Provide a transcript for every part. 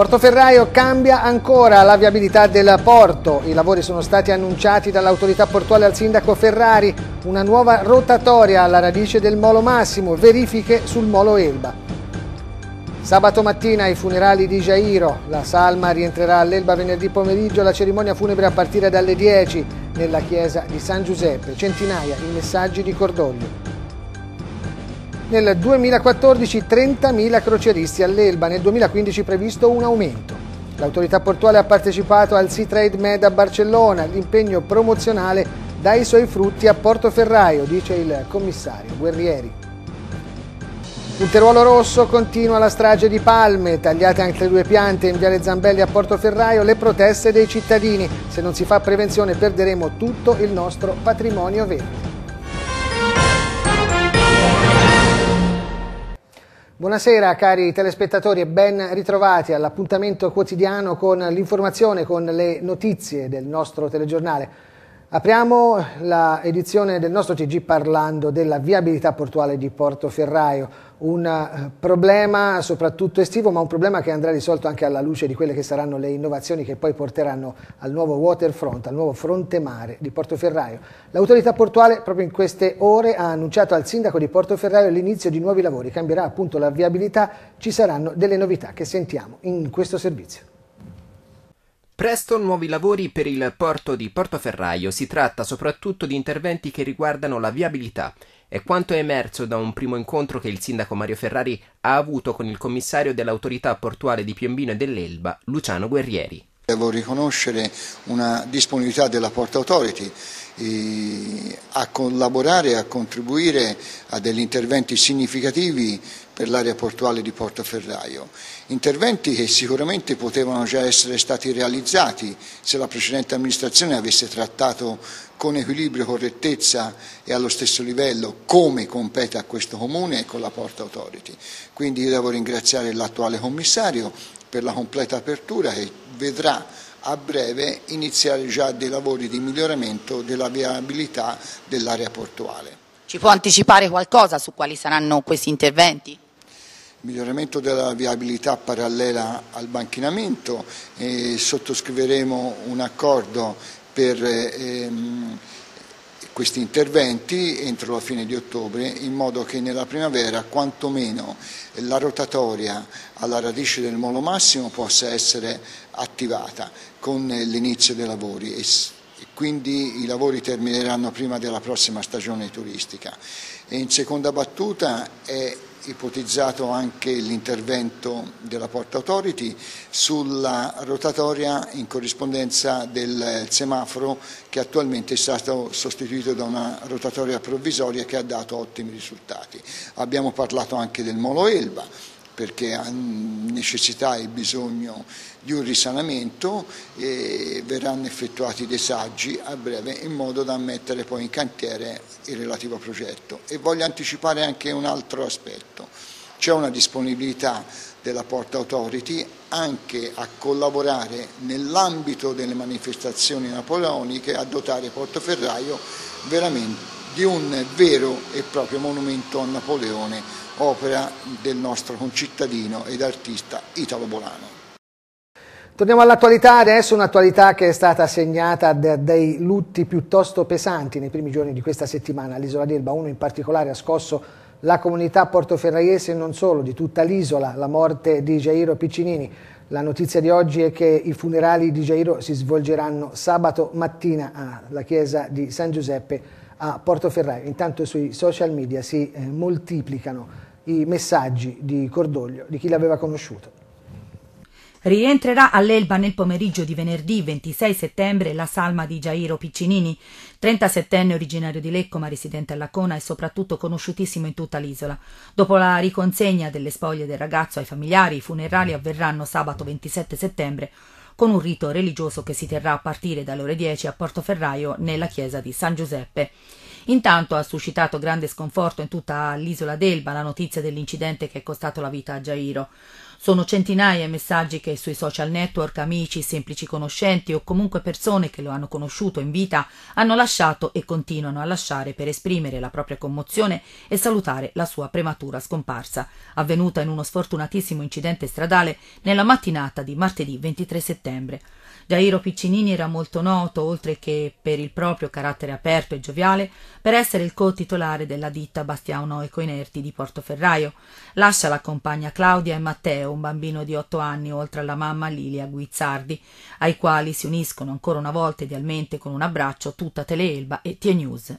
Portoferraio cambia ancora la viabilità del porto. I lavori sono stati annunciati dall'autorità portuale al sindaco Ferrari. Una nuova rotatoria alla radice del Molo Massimo, verifiche sul Molo Elba. Sabato mattina i funerali di Jairo. La salma rientrerà all'Elba venerdì pomeriggio la cerimonia funebre a partire dalle 10 nella chiesa di San Giuseppe. Centinaia i messaggi di cordoglio. Nel 2014 30.000 croceristi all'Elba, nel 2015 previsto un aumento. L'autorità portuale ha partecipato al Sea Trade Med a Barcellona, l'impegno promozionale dà i suoi frutti a Portoferraio, dice il commissario Guerrieri. Il rosso continua la strage di palme, tagliate anche le due piante in Viale Zambelli a Portoferraio, le proteste dei cittadini. Se non si fa prevenzione perderemo tutto il nostro patrimonio verde. Buonasera cari telespettatori e ben ritrovati all'appuntamento quotidiano con l'informazione, con le notizie del nostro telegiornale. Apriamo l'edizione del nostro TG parlando della viabilità portuale di Portoferraio un eh, problema soprattutto estivo, ma un problema che andrà risolto anche alla luce di quelle che saranno le innovazioni che poi porteranno al nuovo waterfront, al nuovo fronte mare di Portoferraio. L'autorità portuale proprio in queste ore ha annunciato al sindaco di Portoferraio l'inizio di nuovi lavori, cambierà appunto la viabilità, ci saranno delle novità che sentiamo in questo servizio. Presto nuovi lavori per il porto di Portoferraio, si tratta soprattutto di interventi che riguardano la viabilità è quanto è emerso da un primo incontro che il sindaco Mario Ferrari ha avuto con il commissario dell'autorità portuale di Piombino e dell'Elba, Luciano Guerrieri. Devo riconoscere una disponibilità della Port Authority eh, a collaborare, a contribuire a degli interventi significativi per l'area portuale di Portoferraio. Interventi che sicuramente potevano già essere stati realizzati se la precedente amministrazione avesse trattato con equilibrio, correttezza e allo stesso livello come compete a questo comune e con la Porta Authority. Quindi io devo ringraziare l'attuale commissario per la completa apertura che vedrà a breve iniziare già dei lavori di miglioramento della viabilità dell'area portuale. Ci può anticipare qualcosa su quali saranno questi interventi? miglioramento della viabilità parallela al banchinamento, eh, sottoscriveremo un accordo per ehm, questi interventi entro la fine di ottobre in modo che nella primavera quantomeno la rotatoria alla radice del molo massimo possa essere attivata con l'inizio dei lavori e quindi i lavori termineranno prima della prossima stagione turistica. E in seconda battuta è ipotizzato anche l'intervento della Port Authority sulla rotatoria in corrispondenza del semaforo che attualmente è stato sostituito da una rotatoria provvisoria che ha dato ottimi risultati. Abbiamo parlato anche del Molo Elba, perché ha necessità e bisogno di un risanamento e verranno effettuati dei saggi a breve in modo da mettere poi in cantiere il relativo progetto. E voglio anticipare anche un altro aspetto. C'è una disponibilità della Port Authority anche a collaborare nell'ambito delle manifestazioni napoleoniche a dotare Portoferraio veramente di un vero e proprio monumento a Napoleone opera del nostro concittadino ed artista Italo Bolano. Torniamo all'attualità adesso, un'attualità che è stata segnata da dei lutti piuttosto pesanti nei primi giorni di questa settimana. L'isola d'Elba, uno in particolare, ha scosso la comunità portoferraiese e non solo, di tutta l'isola, la morte di Jairo Piccinini. La notizia di oggi è che i funerali di Jairo si svolgeranno sabato mattina alla chiesa di San Giuseppe a Portoferraio. Intanto sui social media si eh, moltiplicano i messaggi di cordoglio di chi l'aveva conosciuto. Rientrerà all'Elba nel pomeriggio di venerdì 26 settembre la salma di Jairo Piccinini, 37enne originario di Lecco ma residente a Lacona e soprattutto conosciutissimo in tutta l'isola. Dopo la riconsegna delle spoglie del ragazzo ai familiari, i funerali avverranno sabato 27 settembre con un rito religioso che si terrà a partire dalle ore 10 a Portoferraio nella chiesa di San Giuseppe. Intanto ha suscitato grande sconforto in tutta l'isola d'Elba la notizia dell'incidente che è costato la vita a Jairo. Sono centinaia i messaggi che sui social network amici, semplici conoscenti o comunque persone che lo hanno conosciuto in vita hanno lasciato e continuano a lasciare per esprimere la propria commozione e salutare la sua prematura scomparsa, avvenuta in uno sfortunatissimo incidente stradale nella mattinata di martedì 23 settembre. Gairo Piccinini era molto noto, oltre che per il proprio carattere aperto e gioviale, per essere il co-titolare della ditta Bastiano Ecoinerti di Portoferraio. Lascia la compagna Claudia e Matteo, un bambino di otto anni, oltre alla mamma Lilia Guizzardi, ai quali si uniscono ancora una volta idealmente con un abbraccio tutta Teleelba e T-News.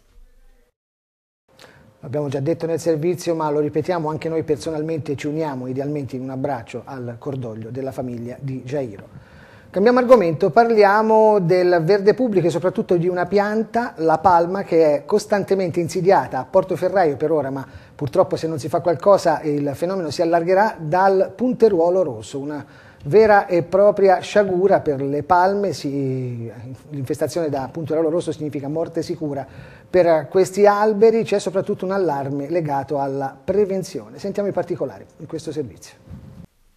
L'abbiamo già detto nel servizio, ma lo ripetiamo anche noi personalmente, ci uniamo idealmente in un abbraccio al cordoglio della famiglia di Jairo. Cambiamo argomento, parliamo del verde pubblico e soprattutto di una pianta, la palma, che è costantemente insidiata a Portoferraio per ora, ma purtroppo se non si fa qualcosa il fenomeno si allargherà dal punteruolo rosso, una vera e propria sciagura per le palme, l'infestazione da punteruolo rosso significa morte sicura. Per questi alberi c'è soprattutto un allarme legato alla prevenzione. Sentiamo i particolari in questo servizio.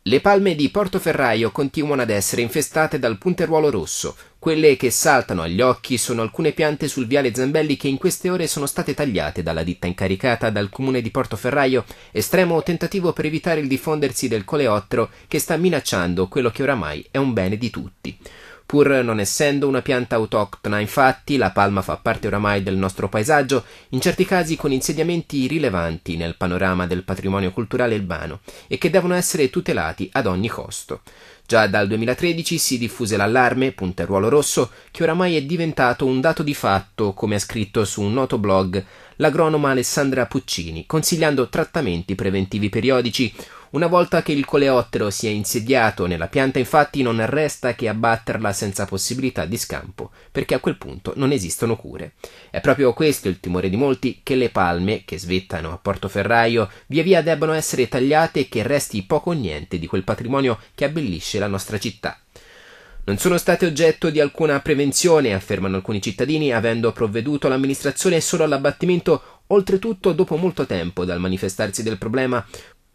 Le palme di Portoferraio continuano ad essere infestate dal punteruolo rosso. Quelle che saltano agli occhi sono alcune piante sul viale Zambelli che in queste ore sono state tagliate dalla ditta incaricata dal comune di Portoferraio, estremo tentativo per evitare il diffondersi del coleottero che sta minacciando quello che oramai è un bene di tutti. Pur non essendo una pianta autoctona, infatti, la palma fa parte oramai del nostro paesaggio, in certi casi con insediamenti rilevanti nel panorama del patrimonio culturale urbano e che devono essere tutelati ad ogni costo. Già dal 2013 si diffuse l'allarme, punteruolo rosso, che oramai è diventato un dato di fatto, come ha scritto su un noto blog l'agronoma Alessandra Puccini, consigliando trattamenti preventivi periodici, una volta che il coleottero si è insediato nella pianta infatti non resta che abbatterla senza possibilità di scampo, perché a quel punto non esistono cure. È proprio questo il timore di molti che le palme, che svettano a Portoferraio, via via debbano essere tagliate e che resti poco o niente di quel patrimonio che abbellisce la nostra città. Non sono state oggetto di alcuna prevenzione, affermano alcuni cittadini, avendo provveduto l'amministrazione solo all'abbattimento, oltretutto dopo molto tempo dal manifestarsi del problema,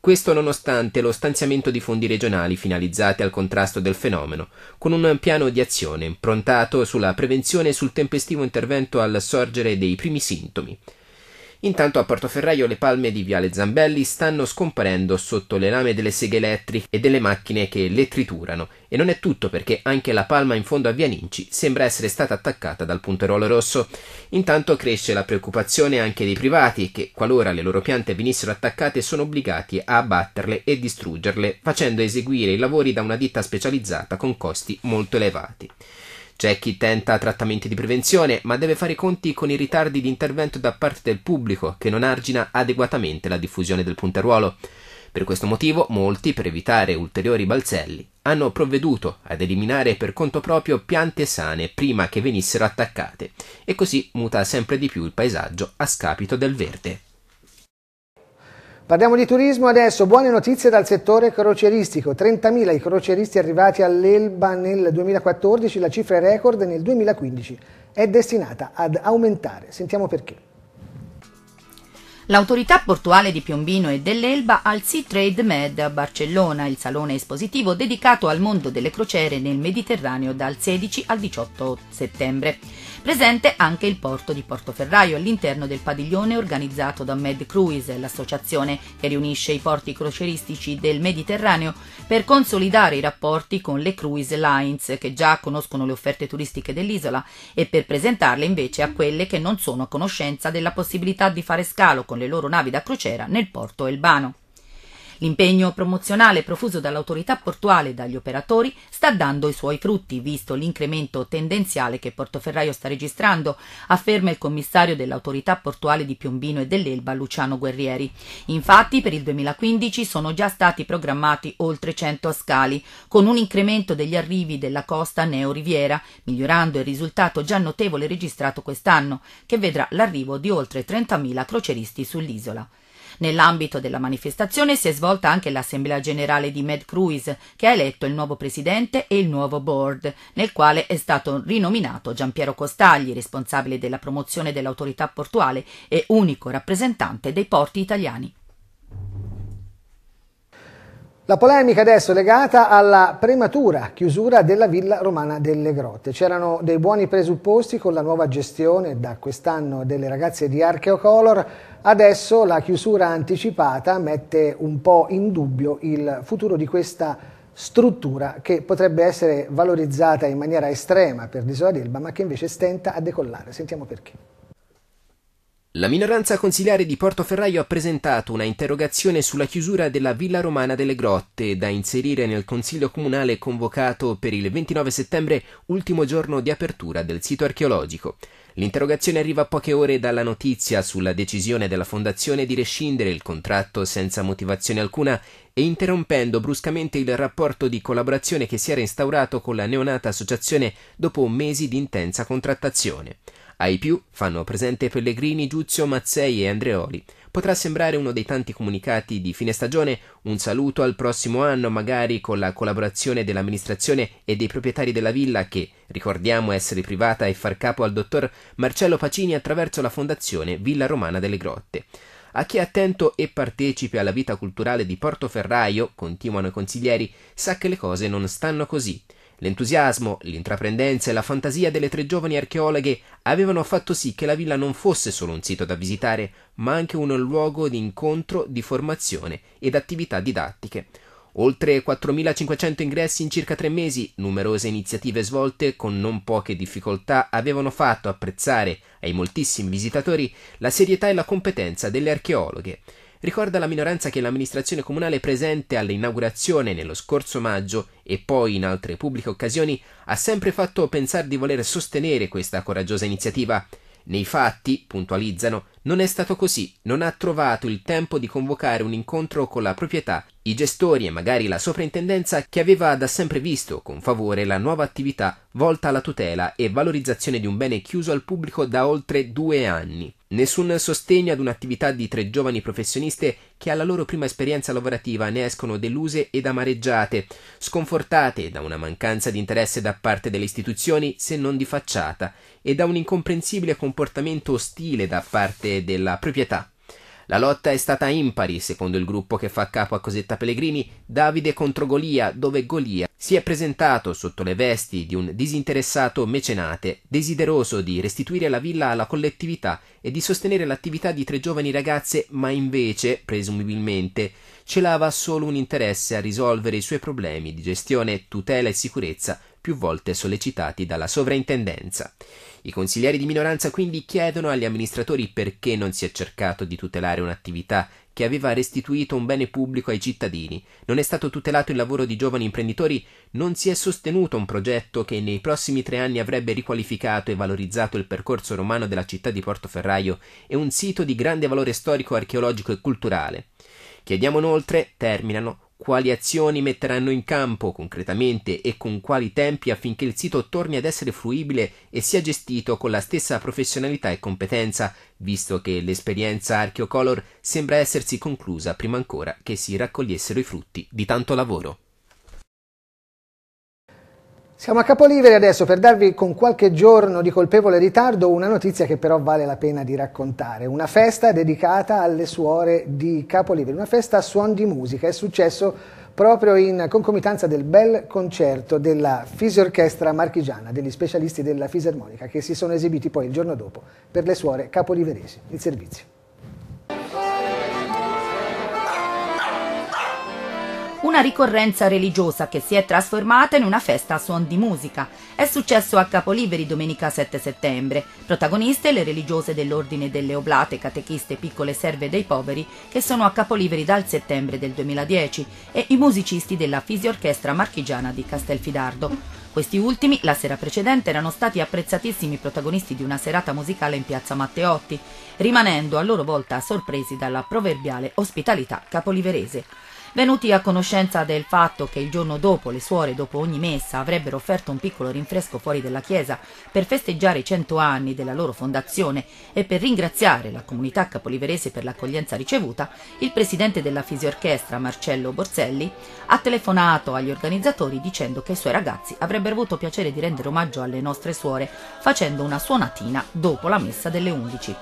questo nonostante lo stanziamento di fondi regionali finalizzati al contrasto del fenomeno, con un piano di azione improntato sulla prevenzione e sul tempestivo intervento al sorgere dei primi sintomi. Intanto a Portoferraio le palme di Viale Zambelli stanno scomparendo sotto le lame delle seghe elettriche e delle macchine che le triturano. E non è tutto perché anche la palma in fondo a Via Ninci sembra essere stata attaccata dal punterolo rosso. Intanto cresce la preoccupazione anche dei privati che, qualora le loro piante venissero attaccate, sono obbligati a abbatterle e distruggerle, facendo eseguire i lavori da una ditta specializzata con costi molto elevati. C'è chi tenta trattamenti di prevenzione, ma deve fare i conti con i ritardi di intervento da parte del pubblico, che non argina adeguatamente la diffusione del punteruolo. Per questo motivo, molti, per evitare ulteriori balzelli, hanno provveduto ad eliminare per conto proprio piante sane prima che venissero attaccate, e così muta sempre di più il paesaggio a scapito del verde. Parliamo di turismo adesso, buone notizie dal settore croceristico, 30.000 i croceristi arrivati all'Elba nel 2014, la cifra è record nel 2015, è destinata ad aumentare, sentiamo perché. L'autorità portuale di Piombino e dell'Elba al Sea Trade Med a Barcellona, il salone espositivo dedicato al mondo delle crociere nel Mediterraneo dal 16 al 18 settembre. Presente anche il porto di Portoferraio all'interno del padiglione organizzato da Med Cruise, l'associazione che riunisce i porti croceristici del Mediterraneo per consolidare i rapporti con le cruise lines che già conoscono le offerte turistiche dell'isola e per presentarle invece a quelle che non sono a conoscenza della possibilità di fare scalo con le loro navi da crociera nel porto elbano. L'impegno promozionale profuso dall'autorità portuale e dagli operatori sta dando i suoi frutti, visto l'incremento tendenziale che Portoferraio sta registrando, afferma il commissario dell'autorità portuale di Piombino e dell'Elba, Luciano Guerrieri. Infatti, per il 2015 sono già stati programmati oltre 100 scali, con un incremento degli arrivi della costa neo-riviera, migliorando il risultato già notevole registrato quest'anno, che vedrà l'arrivo di oltre 30.000 croceristi sull'isola. Nell'ambito della manifestazione si è svolta anche l'assemblea generale di Med Cruise, che ha eletto il nuovo presidente e il nuovo board, nel quale è stato rinominato Giampiero Costagli, responsabile della promozione dell'autorità portuale e unico rappresentante dei porti italiani. La polemica adesso è legata alla prematura chiusura della Villa Romana delle Grotte. C'erano dei buoni presupposti con la nuova gestione da quest'anno delle ragazze di Archeocolor, adesso la chiusura anticipata mette un po' in dubbio il futuro di questa struttura che potrebbe essere valorizzata in maniera estrema per l'isola d'Elba ma che invece stenta a decollare. Sentiamo perché. La minoranza consiliare di Portoferraio ha presentato una interrogazione sulla chiusura della Villa Romana delle Grotte, da inserire nel Consiglio Comunale convocato per il 29 settembre, ultimo giorno di apertura del sito archeologico. L'interrogazione arriva a poche ore dalla notizia sulla decisione della Fondazione di rescindere il contratto senza motivazione alcuna e interrompendo bruscamente il rapporto di collaborazione che si era instaurato con la neonata associazione dopo mesi di intensa contrattazione. Ai più, fanno presente Pellegrini, Giuzio, Mazzei e Andreoli. Potrà sembrare uno dei tanti comunicati di fine stagione, un saluto al prossimo anno magari con la collaborazione dell'amministrazione e dei proprietari della villa che, ricordiamo essere privata e far capo al dottor Marcello Pacini attraverso la fondazione Villa Romana delle Grotte. A chi è attento e partecipe alla vita culturale di Portoferraio, continuano i consiglieri, sa che le cose non stanno così. L'entusiasmo, l'intraprendenza e la fantasia delle tre giovani archeologhe avevano fatto sì che la villa non fosse solo un sito da visitare, ma anche un luogo di incontro, di formazione ed attività didattiche. Oltre 4.500 ingressi in circa tre mesi, numerose iniziative svolte con non poche difficoltà avevano fatto apprezzare ai moltissimi visitatori la serietà e la competenza delle archeologhe ricorda la minoranza che l'amministrazione comunale presente all'inaugurazione nello scorso maggio e poi in altre pubbliche occasioni ha sempre fatto pensare di voler sostenere questa coraggiosa iniziativa. Nei fatti, puntualizzano, non è stato così, non ha trovato il tempo di convocare un incontro con la proprietà, i gestori e magari la soprintendenza che aveva da sempre visto con favore la nuova attività volta alla tutela e valorizzazione di un bene chiuso al pubblico da oltre due anni. Nessun sostegno ad un'attività di tre giovani professioniste che alla loro prima esperienza lavorativa ne escono deluse ed amareggiate, sconfortate da una mancanza di interesse da parte delle istituzioni se non di facciata e da un incomprensibile comportamento ostile da parte della proprietà. La lotta è stata impari, secondo il gruppo che fa capo a Cosetta Pellegrini, Davide contro Golia, dove Golia si è presentato sotto le vesti di un disinteressato mecenate, desideroso di restituire la villa alla collettività e di sostenere l'attività di tre giovani ragazze, ma invece, presumibilmente, celava solo un interesse a risolvere i suoi problemi di gestione, tutela e sicurezza più volte sollecitati dalla sovrintendenza. I consiglieri di minoranza quindi chiedono agli amministratori perché non si è cercato di tutelare un'attività che aveva restituito un bene pubblico ai cittadini, non è stato tutelato il lavoro di giovani imprenditori, non si è sostenuto un progetto che nei prossimi tre anni avrebbe riqualificato e valorizzato il percorso romano della città di Portoferraio e un sito di grande valore storico, archeologico e culturale. Chiediamo inoltre, terminano, quali azioni metteranno in campo concretamente e con quali tempi affinché il sito torni ad essere fruibile e sia gestito con la stessa professionalità e competenza, visto che l'esperienza Archeocolor sembra essersi conclusa prima ancora che si raccogliessero i frutti di tanto lavoro. Siamo a Capolivere adesso per darvi con qualche giorno di colpevole ritardo una notizia che però vale la pena di raccontare. Una festa dedicata alle suore di Capolivere, una festa a suon di musica. È successo proprio in concomitanza del bel concerto della Fisiorchestra Marchigiana, degli specialisti della Fisarmonica, che si sono esibiti poi il giorno dopo per le suore capoliveresi. Il servizio. una ricorrenza religiosa che si è trasformata in una festa a suon di musica. È successo a Capoliveri domenica 7 settembre. Protagoniste le religiose dell'Ordine delle Oblate, catechiste piccole serve dei poveri, che sono a Capoliveri dal settembre del 2010, e i musicisti della Fisiorchestra Marchigiana di Castelfidardo. Questi ultimi, la sera precedente, erano stati apprezzatissimi protagonisti di una serata musicale in piazza Matteotti, rimanendo a loro volta sorpresi dalla proverbiale ospitalità capoliverese. Venuti a conoscenza del fatto che il giorno dopo le suore, dopo ogni messa, avrebbero offerto un piccolo rinfresco fuori della chiesa per festeggiare i cento anni della loro fondazione e per ringraziare la comunità capoliverese per l'accoglienza ricevuta, il presidente della fisiorchestra Marcello Borselli ha telefonato agli organizzatori dicendo che i suoi ragazzi avrebbero avuto piacere di rendere omaggio alle nostre suore facendo una suonatina dopo la messa delle 11.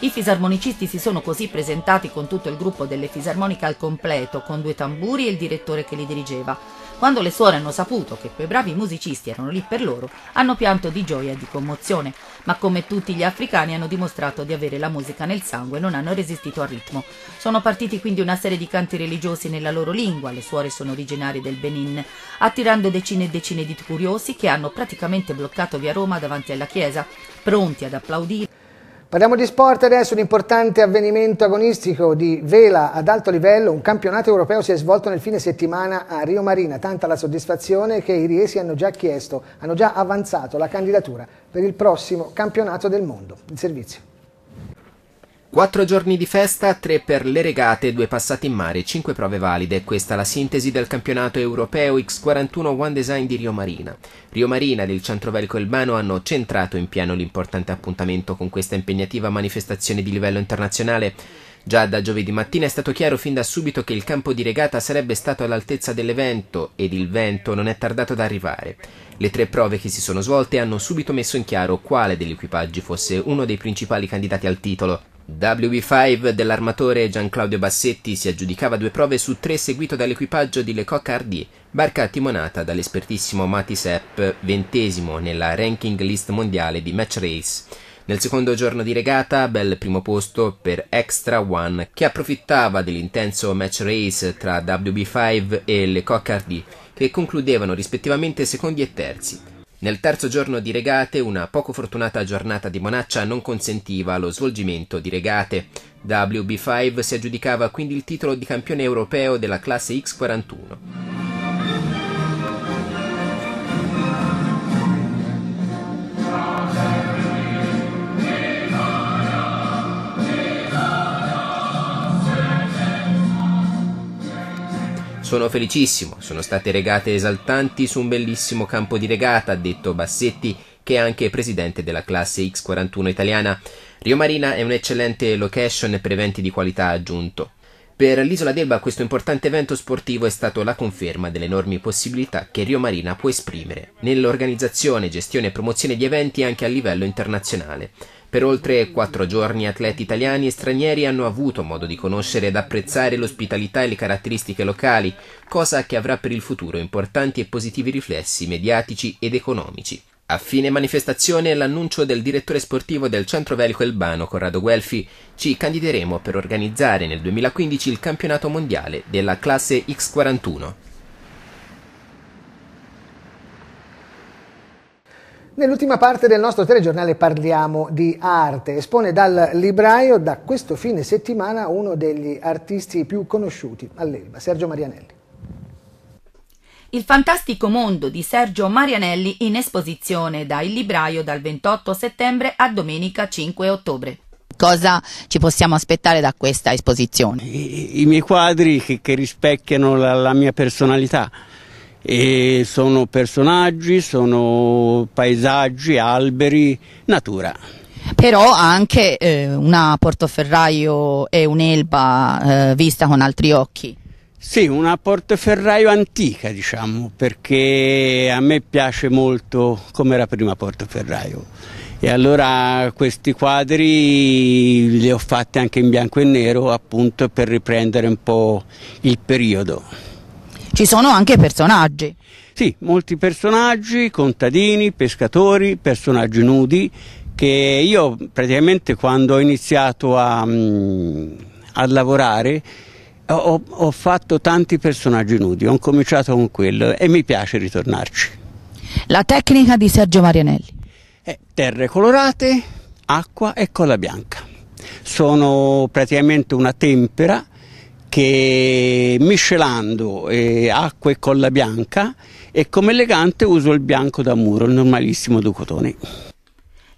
I fisarmonicisti si sono così presentati con tutto il gruppo delle fisarmoniche al completo, con due tamburi e il direttore che li dirigeva. Quando le suore hanno saputo che quei bravi musicisti erano lì per loro, hanno pianto di gioia e di commozione, ma come tutti gli africani hanno dimostrato di avere la musica nel sangue e non hanno resistito al ritmo. Sono partiti quindi una serie di canti religiosi nella loro lingua, le suore sono originarie del Benin, attirando decine e decine di curiosi che hanno praticamente bloccato via Roma davanti alla chiesa, pronti ad applaudire Parliamo di sport adesso, un importante avvenimento agonistico di vela ad alto livello, un campionato europeo si è svolto nel fine settimana a Rio Marina, tanta la soddisfazione che i riesi hanno già chiesto, hanno già avanzato la candidatura per il prossimo campionato del mondo. Il servizio. 4 giorni di festa, 3 per le regate, 2 passate in mare, 5 prove valide. Questa è la sintesi del campionato europeo X41 One Design di Rio Marina. Rio Marina ed il Centrovelico Elbano hanno centrato in pieno l'importante appuntamento con questa impegnativa manifestazione di livello internazionale. Già da giovedì mattina è stato chiaro fin da subito che il campo di regata sarebbe stato all'altezza dell'evento ed il vento non è tardato ad arrivare. Le tre prove che si sono svolte hanno subito messo in chiaro quale degli equipaggi fosse uno dei principali candidati al titolo. WB5 dell'armatore Gianclaudio Bassetti si aggiudicava due prove su tre seguito dall'equipaggio di Lecoq Hardy, barca timonata dall'espertissimo Mati Sepp, ventesimo nella ranking list mondiale di Match Race. Nel secondo giorno di regata, bel primo posto per Extra One, che approfittava dell'intenso match race tra WB5 e Lecoq Hardy, che concludevano rispettivamente secondi e terzi. Nel terzo giorno di regate una poco fortunata giornata di Monaccia non consentiva lo svolgimento di regate. WB5 si aggiudicava quindi il titolo di campione europeo della classe X41. Sono felicissimo, sono state regate esaltanti su un bellissimo campo di regata, ha detto Bassetti, che è anche presidente della classe X41 italiana. Rio Marina è un'eccellente location per eventi di qualità aggiunto. Per l'isola d'Elba questo importante evento sportivo è stato la conferma delle enormi possibilità che Rio Marina può esprimere nell'organizzazione, gestione e promozione di eventi anche a livello internazionale. Per oltre quattro giorni atleti italiani e stranieri hanno avuto modo di conoscere ed apprezzare l'ospitalità e le caratteristiche locali, cosa che avrà per il futuro importanti e positivi riflessi mediatici ed economici. A fine manifestazione l'annuncio del direttore sportivo del Centro Velico Elbano, Corrado Guelfi, ci candideremo per organizzare nel 2015 il campionato mondiale della classe X41. Nell'ultima parte del nostro telegiornale parliamo di arte. Espone dal libraio da questo fine settimana uno degli artisti più conosciuti all'Elba, Sergio Marianelli. Il fantastico mondo di Sergio Marianelli in esposizione dal libraio dal 28 settembre a domenica 5 ottobre. Cosa ci possiamo aspettare da questa esposizione? I, i miei quadri che, che rispecchiano la, la mia personalità e sono personaggi, sono paesaggi, alberi, natura. Però anche eh, una Portoferraio e un'Elba eh, vista con altri occhi. Sì, una portoferraio antica, diciamo, perché a me piace molto come era prima portoferraio. E allora questi quadri li ho fatti anche in bianco e nero, appunto per riprendere un po' il periodo ci sono anche personaggi. Sì, molti personaggi, contadini, pescatori, personaggi nudi, che io praticamente quando ho iniziato a, mm, a lavorare ho, ho fatto tanti personaggi nudi, ho cominciato con quello e mi piace ritornarci. La tecnica di Sergio Marianelli. Eh, terre colorate, acqua e colla bianca. Sono praticamente una tempera che miscelando eh, acqua e colla bianca e come elegante uso il bianco da muro, il normalissimo du cotone.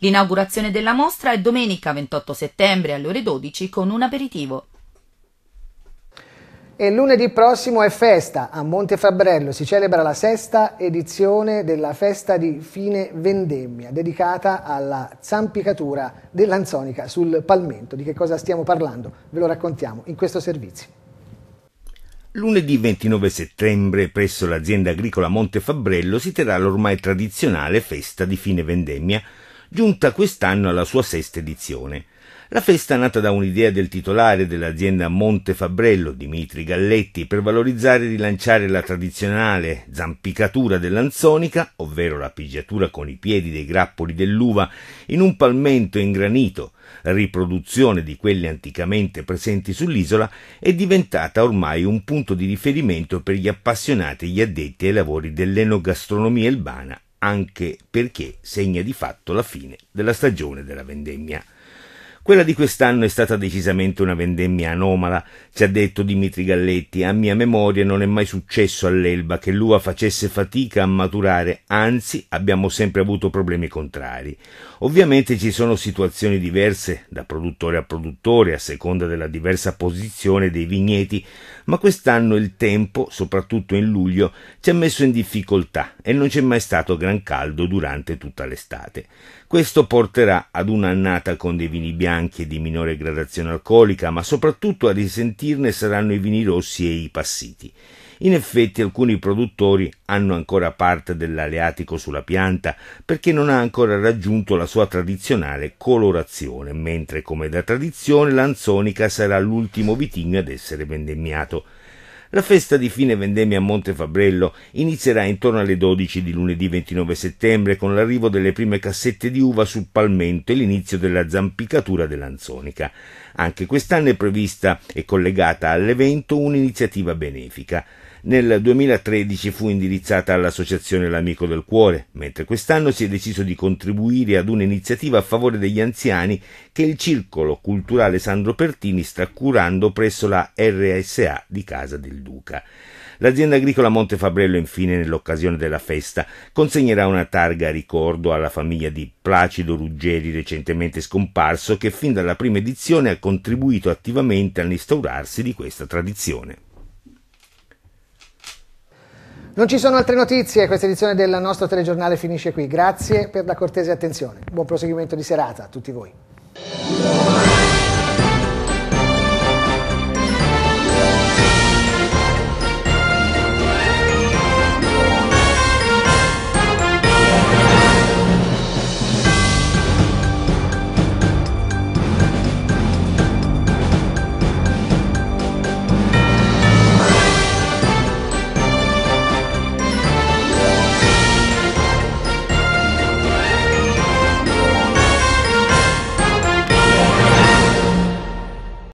L'inaugurazione della mostra è domenica 28 settembre alle ore 12 con un aperitivo. E lunedì prossimo è festa. A Montefabrello si celebra la sesta edizione della festa di fine vendemmia, dedicata alla zampicatura dell'anzonica sul palmento. Di che cosa stiamo parlando? Ve lo raccontiamo in questo servizio. Lunedì 29 settembre presso l'azienda agricola Monte Fabrello si terrà l'ormai tradizionale festa di fine vendemmia, giunta quest'anno alla sua sesta edizione. La festa è nata da un'idea del titolare dell'azienda Monte Fabrello, Dimitri Galletti, per valorizzare e rilanciare la tradizionale zampicatura dell'anzonica, ovvero la pigiatura con i piedi dei grappoli dell'uva, in un palmento in granito, riproduzione di quelle anticamente presenti sull'isola, è diventata ormai un punto di riferimento per gli appassionati e gli addetti ai lavori dell'enogastronomia albana, anche perché segna di fatto la fine della stagione della vendemmia. Quella di quest'anno è stata decisamente una vendemmia anomala, ci ha detto Dimitri Galletti. A mia memoria non è mai successo all'Elba che l'uva facesse fatica a maturare, anzi abbiamo sempre avuto problemi contrari. Ovviamente ci sono situazioni diverse da produttore a produttore a seconda della diversa posizione dei vigneti, ma quest'anno il tempo, soprattutto in luglio, ci ha messo in difficoltà e non c'è mai stato gran caldo durante tutta l'estate. Questo porterà ad un'annata con dei vini bianchi e di minore gradazione alcolica, ma soprattutto a risentirne saranno i vini rossi e i passiti. In effetti alcuni produttori hanno ancora parte dell'aleatico sulla pianta perché non ha ancora raggiunto la sua tradizionale colorazione, mentre come da tradizione l'anzonica sarà l'ultimo vitigno ad essere vendemmiato. La festa di fine vendemmia a Monte Fabrello inizierà intorno alle 12 di lunedì 29 settembre con l'arrivo delle prime cassette di uva sul palmento e l'inizio della zampicatura dell'Anzonica. Anche quest'anno è prevista e collegata all'evento un'iniziativa benefica. Nel 2013 fu indirizzata all'associazione L'Amico del Cuore, mentre quest'anno si è deciso di contribuire ad un'iniziativa a favore degli anziani che il Circolo Culturale Sandro Pertini sta curando presso la RSA di Casa del Duca. L'azienda agricola Montefabrello, infine, nell'occasione della festa, consegnerà una targa a ricordo alla famiglia di Placido Ruggeri, recentemente scomparso, che fin dalla prima edizione ha contribuito attivamente all'instaurarsi di questa tradizione. Non ci sono altre notizie, questa edizione del nostro telegiornale finisce qui. Grazie per la cortese attenzione. Buon proseguimento di serata a tutti voi.